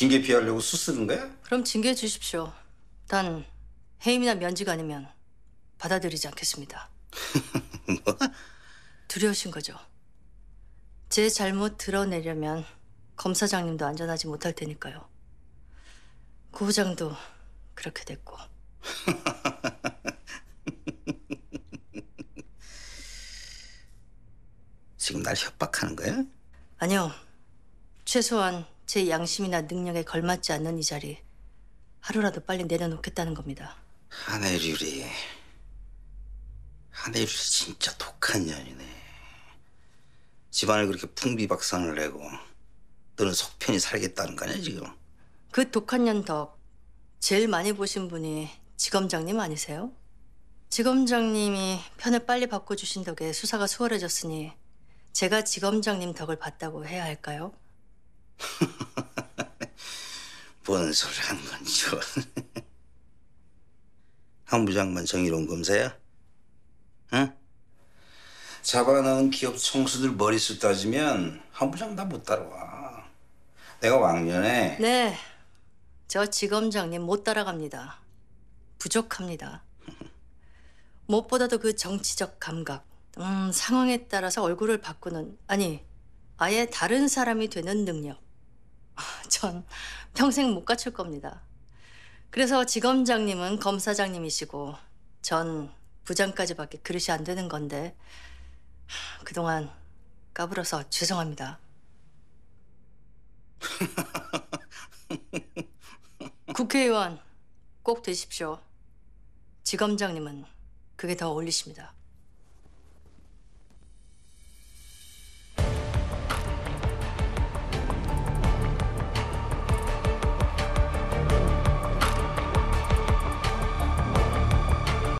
징계 피하려고 수 쓰는 거야? 그럼 징계해 주십시오. 단 해임이나 면직 아니면 받아들이지 않겠습니다. 뭐? 두려우신 거죠. 제 잘못 드러내려면 검사장님도 안전하지 못할 테니까요. 고부장도 그렇게 됐고. 지금 날 협박하는 거야? 아니요. 최소한 제 양심이나 능력에 걸맞지 않는 이 자리 하루라도 빨리 내려놓겠다는 겁니다. 하늘유리. 하늘유리 진짜 독한 년이네. 집안을 그렇게 풍비박산을 내고 너는 속편히 살겠다는 거냐 지금? 그 독한 년 덕 제일 많이 보신 분이 지검장님 아니세요? 지검장님이 편을 빨리 바꿔주신 덕에 수사가 수월해졌으니 제가 지검장님 덕을 봤다고 해야 할까요? 뭔 소리 하는 건지. 항부장만 정의로운 검사야? 응? 어? 잡아놓은 기업 총수들 머릿수 따지면 항부장 다 못 따라와. 내가 왕년에 네, 저 지검장님 못 따라갑니다. 부족합니다. 무엇보다도 그 정치적 감각, 음, 상황에 따라서 얼굴을 바꾸는, 아니, 아예 다른 사람이 되는 능력. 전 평생 못 갖출 겁니다. 그래서 지검장님은 검사장님이시고 전 부장까지밖에 그릇이 안 되는 건데 그동안 까불어서 죄송합니다. 국회의원 꼭 되십시오. 지검장님은 그게 더 어울리십니다.